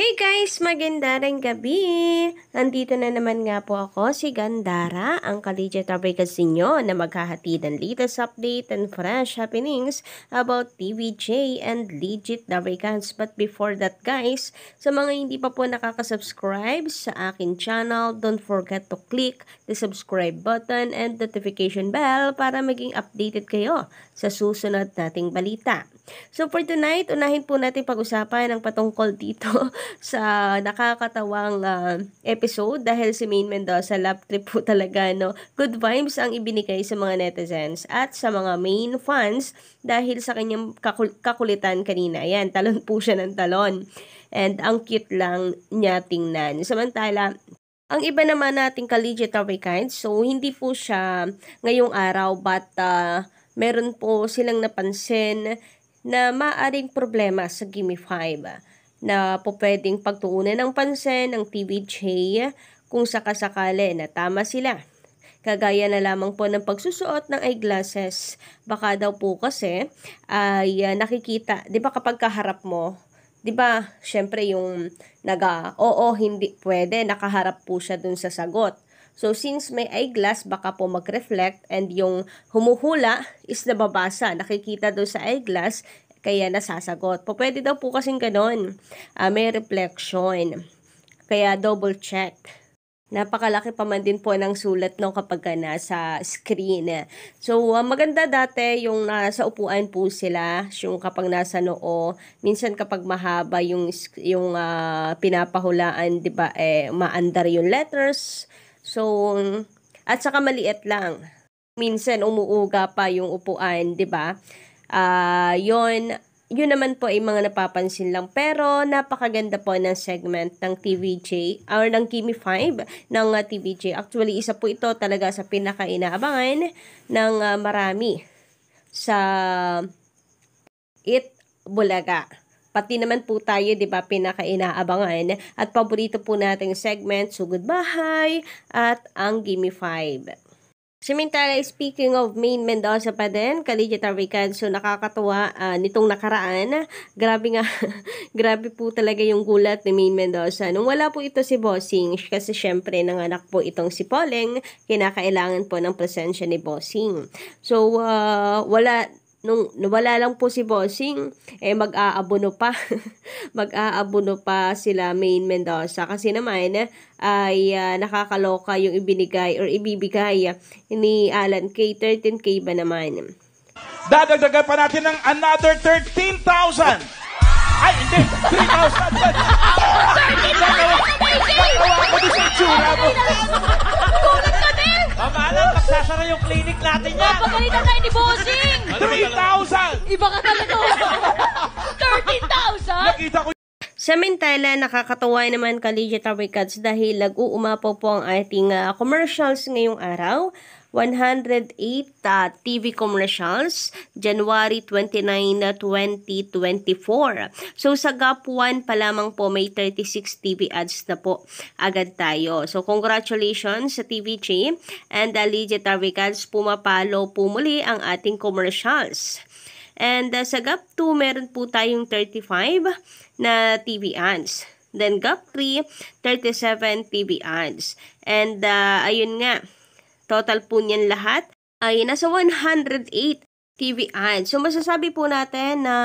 Hey guys! magandang gabi! Nandito na naman nga po ako, si Gandara, ang collegiate Abrigas ninyo na maghahatid ng latest update and fresh happenings about TVJ and legit Abrigas. But before that guys, sa mga hindi pa po nakakasubscribe sa akin channel, don't forget to click the subscribe button and notification bell para maging updated kayo sa susunod nating balita. So for tonight, unahin po natin pag-usapan ang patungkol dito sa nakakatawang uh, episode dahil si Maine Mendoza love trip po talaga, no? Good vibes ang ibinigay sa mga netizens at sa mga main fans dahil sa kanyang kakul- kakulitan kanina. Ayan, talon po siya ng talon. And ang cute lang niya tingnan. Samantala, ang iba naman nating collegiate kind, so hindi po siya ngayong araw but uh, meron po silang napansin na maaring problema sa Gimme 5 na po pwedeng pagtuunan ng pansin ng TVJ kung sakasakali na tama sila. Kagaya na lamang po ng pagsusuot ng eyeglasses, baka daw po kasi ay ah, nakikita, 'di ba kapag kaharap mo, 'di ba? Syempre yung naga, oo, hindi pwede, nakaharap po siya dun sa sagot So since may eyeglass, baka po mag-reflect and yung humuhula is nababasa. Nakikita doon sa eyeglass, kaya nasasagot. Po, pwede daw po kasing ganun. Uh, ah, may reflection. Kaya double check. Napakalaki pa man din po ng sulat no kapag nasa screen. So, uh, maganda dati yung nasa upuan po sila, yung kapag nasa noo. Minsan kapag mahaba yung, yung uh, pinapahulaan, di ba, eh, maandar yung letters So, at saka maliit lang. Minsan umuuga pa yung upuan, 'di ba? Ah, uh, 'yon yun naman po ay mga napapansin lang. Pero napakaganda po ng segment ng TVJ or ng Kimi 5 ng uh, ah, TVJ. Actually, isa po ito talaga sa pinakainaabangan ng uh, marami sa It Bulaga. Pati naman po tayo, di ba, pinaka-inaabangan at paborito po nating segment, Sugod Bahay at ang Gimme 5. Samantala, speaking of main Mendoza pa din, Kaligita so nakakatuwa uh, nitong nakaraan. Grabe nga, grabe po talaga yung gulat ni main Mendoza. Nung wala po ito si Bossing, kasi syempre nanganak po itong si Poleng, kinakailangan po ng presensya ni Bossing. So, uh, wala, nung wala lang po si Bossing, eh mag-aabono pa. mag-aabono pa sila Main Mendoza kasi naman eh, ay uh, nakakaloka yung ibinigay or ibibigay ah, ni Alan K. 13K ba naman. Dadagdagan pa natin ng another 13,000! Ay, hindi! 3,000! Nagawa ko din sa tsura mo! Mamahalan, magsasara yung clinic natin yan. Papagalitan tayo ni Bossing! 3,000! Ano Iba ka talaga. 13,000? Nakita ko Samantala, nakakatawa naman ka Legit Cats dahil lag-uumapaw po ang ating uh, commercials ngayong araw. 108 uh, TV commercials, January 29, 2024. Uh, so sa GAP 1 pa lamang po may 36 TV ads na po agad tayo. So congratulations sa TVG and uh, Lydia Tarvicans pumapalo pumuli ang ating commercials. And uh, sa GAP 2, meron po tayong 35 na TV ads. Then GAP 3, 37 TV ads. And uh, ayun nga, Total po niyan lahat ay nasa 108 TV ads. So masasabi po natin na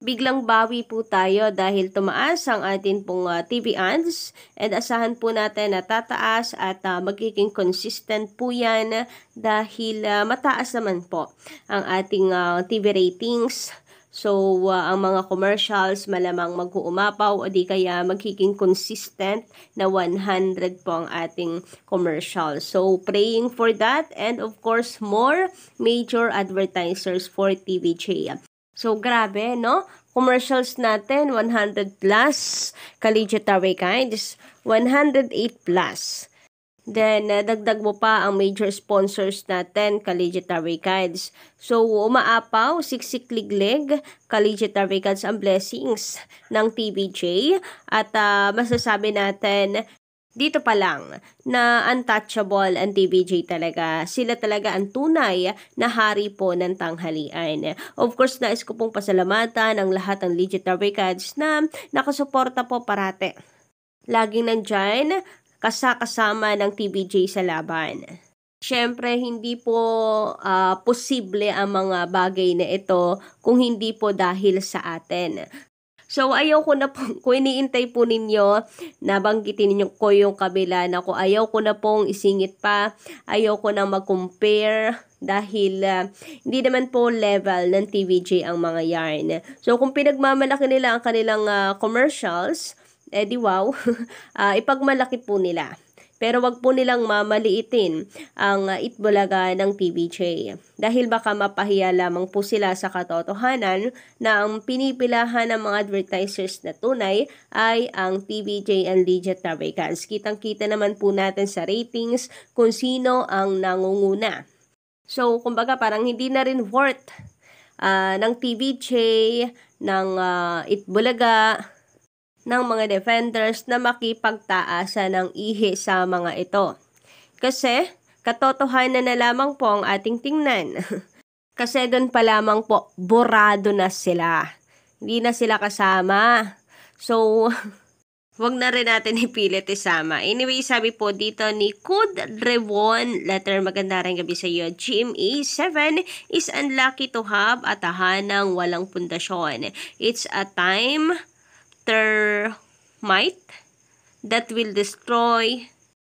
biglang bawi po tayo dahil tumaas ang atin pong uh, ah, TV ads and asahan po natin na tataas at uh, magiging consistent po yan dahil uh, mataas naman po ang ating uh, TV ratings So, uh, ang mga commercials malamang mag-uumapaw o di kaya magiging consistent na 100 po ang ating commercial. So, praying for that and of course more major advertisers for TVJ. So, grabe, no? Commercials natin, 100 plus. Collegiate Away Kinds, 108 plus. Then, uh, dagdag mo pa ang major sponsors natin, Kaligitary Guides. So, umaapaw, siksikliglig, Kaligitary Guides ang blessings ng TBJ. At uh, masasabi natin dito pa lang na untouchable ang TBJ talaga. Sila talaga ang tunay na hari po ng tanghalian. Of course, nais ko pong pasalamatan ang lahat ng legitary cards na nakasuporta po parate. Laging nandyan kasakasama ng TBJ sa laban. Siyempre, hindi po uh, posible ang mga bagay na ito kung hindi po dahil sa atin. So, ayaw ko na po, kung iniintay po ninyo, nabanggitin ninyo ko yung kabila na ko, ayaw ko na pong isingit pa, ayaw ko na mag-compare dahil uh, hindi naman po level ng TVJ ang mga yarn. So, kung pinagmamalaki nila ang kanilang uh, commercials, eh di wow, uh, ipagmalaki po nila. Pero wag po nilang mamaliitin ang itbulaga ng TBJ dahil baka mapahiya lamang po sila sa katotohanan na ang pinipilahan ng mga advertisers na tunay ay ang TBJ and Lydia na Kitang-kita naman po natin sa ratings kung sino ang nangunguna. So, kumbaga parang hindi na rin worth uh, ng TBJ, ng uh, Itbulaga, ng mga defenders na makipagtaasa ng ihi sa mga ito. Kasi katotohanan na lamang po ang ating tingnan. Kasi doon pa lamang po, burado na sila. Hindi na sila kasama. So, wag na rin natin ipilit isama. Anyway, sabi po dito ni Kud Rewon, letter maganda rin gabi sa iyo, GMA7 is unlucky to have a tahanang walang pundasyon. It's a time termite that will destroy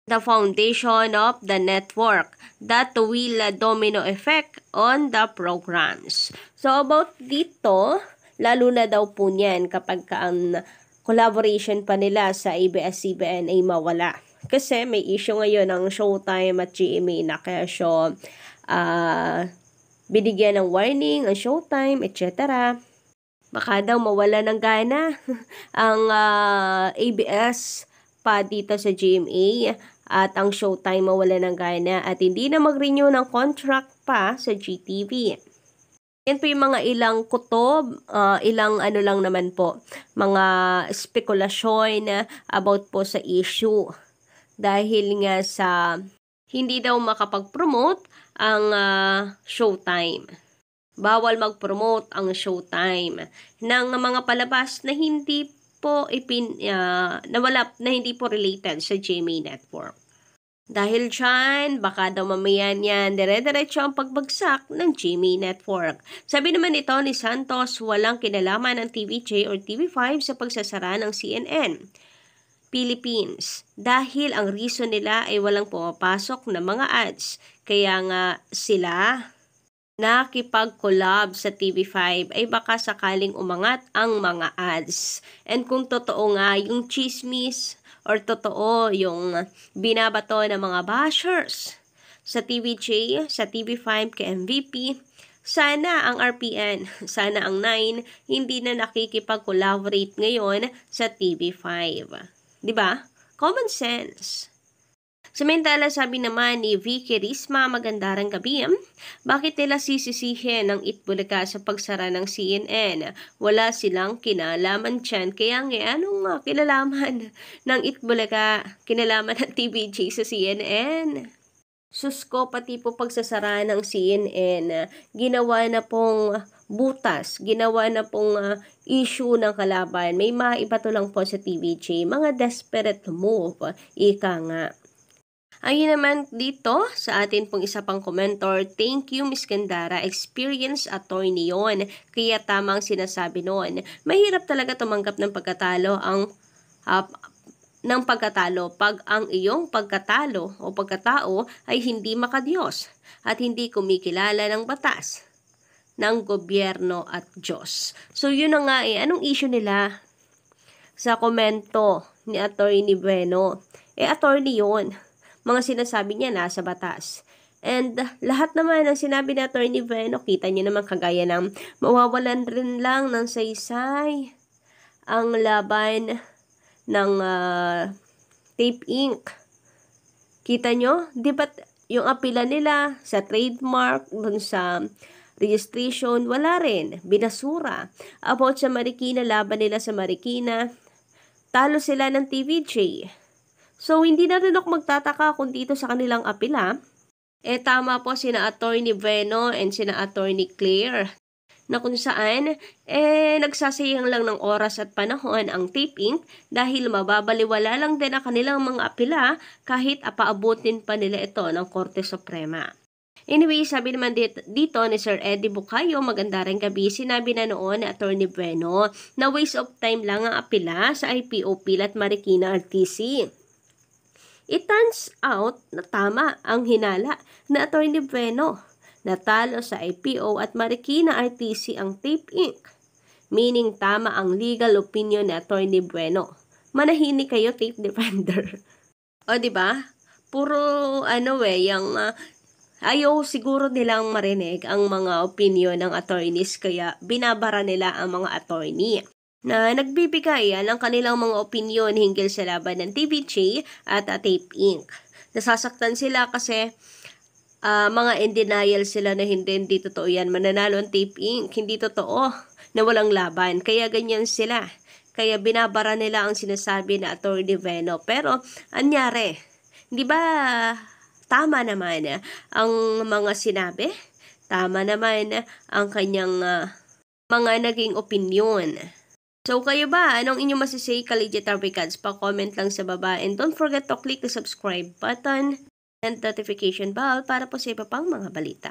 the foundation of the network that will uh, domino effect on the programs. So, about dito, lalo na daw po niyan kapag ang collaboration pa nila sa ABS-CBN ay mawala. Kasi may issue ngayon ng Showtime at GMA na kaya siya uh, binigyan ng warning ang Showtime, etc. Baka daw mawala ng gana ang uh, ah, ABS pa dito sa GMA at ang showtime mawala ng gana at hindi na mag-renew ng contract pa sa GTV. Yan po yung mga ilang kutob, uh, ilang ano lang naman po, mga spekulasyon about po sa issue. Dahil nga sa hindi daw makapag-promote ang uh, showtime. Bawal mag-promote ang showtime ng mga palabas na hindi po ipin, uh, na, na hindi po related sa GMA Network. Dahil dyan, baka daw mamayan yan, dire-diretso ang pagbagsak ng Jimmy Network. Sabi naman ito ni Santos, walang kinalaman ng TVJ or TV5 sa pagsasara ng CNN. Philippines. Dahil ang reason nila ay walang pumapasok na mga ads. Kaya nga sila nakipag-collab sa TV5 ay baka sakaling umangat ang mga ads. And kung totoo nga yung chismis or totoo yung binabato ng mga bashers sa TVJ, sa TV5 kay MVP, sana ang RPN, sana ang 9, hindi na nakikipag-collaborate ngayon sa TV5. ba? Diba? Common sense. Samantala, sabi naman ni Vicky Risma, magandarang gabi. Ah. Bakit nila sisisihin ang Itbulaga sa pagsara ng CNN? Wala silang kinalaman dyan. Kaya nga, anong uh, kinalaman ng Itbulaga? Kinalaman ng TVJ sa CNN? Susko pati po pagsasara ng CNN, ah. ginawa na pong butas, ginawa na pong uh, issue ng kalaban. May maiba to lang po sa TVJ, mga desperate move, ika nga. Ayun naman dito sa atin pong isa pang commentor, thank you Miss Gandara, experience attorney yon. Kaya tamang sinasabi noon. Mahirap talaga tumanggap ng pagkatalo ang uh, ng pagkatalo pag ang iyong pagkatalo o pagkatao ay hindi makadiyos at hindi kumikilala ng batas ng gobyerno at Diyos. So yun nga eh, anong issue nila sa komento ni Attorney Bueno? Eh, attorney yun mga sinasabi niya na sa batas. And lahat naman ng sinabi na Attorney Veno, kita niyo naman kagaya ng mawawalan rin lang ng saysay ang laban ng uh, tape ink. Kita nyo? Di ba yung apila nila sa trademark, dun sa registration, wala rin. Binasura. About sa Marikina, laban nila sa Marikina. Talo sila ng TVJ. So, hindi na rin ako magtataka kung dito sa kanilang apila, eh tama po sina Attorney Veno and sina Attorney Claire na kung saan eh nagsasayang lang ng oras at panahon ang tape ink dahil mababaliwala lang din ang kanilang mga apila kahit apaabutin pa nila ito ng Korte Suprema. Anyway, sabi naman dito, dito ni Sir Eddie Bucayo, maganda rin gabi, sinabi na noon ni Attorney Bueno na waste of time lang ang apila sa IPO Pilat Marikina RTC. It turns out na tama ang hinala na Atty. Bueno. Natalo sa IPO at Marikina RTC ang Tape Inc. Meaning tama ang legal opinion ni Atty. Bueno. Manahini kayo tape defender. o di ba? Puro ano eh, yung uh, ayaw siguro nilang marinig ang mga opinion ng attorneys kaya binabara nila ang mga attorney na nagbibigayan ang kanilang mga opinyon hinggil sa laban ng TBJ at uh, Tape Inc. Nasasaktan sila kasi uh, mga in denial sila na hindi, hindi totoo yan. Mananalo ang Tape Inc. Hindi totoo na walang laban. Kaya ganyan sila. Kaya binabara nila ang sinasabi na Attorney Veno. Pero, anyari, di ba tama naman eh, ang mga sinabi? Tama naman eh, ang kanyang uh, mga naging opinyon. So kayo ba, anong inyong masisay Collegiate Republicans? Pa-comment lang sa baba and don't forget to click the subscribe button and notification bell para po sa iba pang mga balita.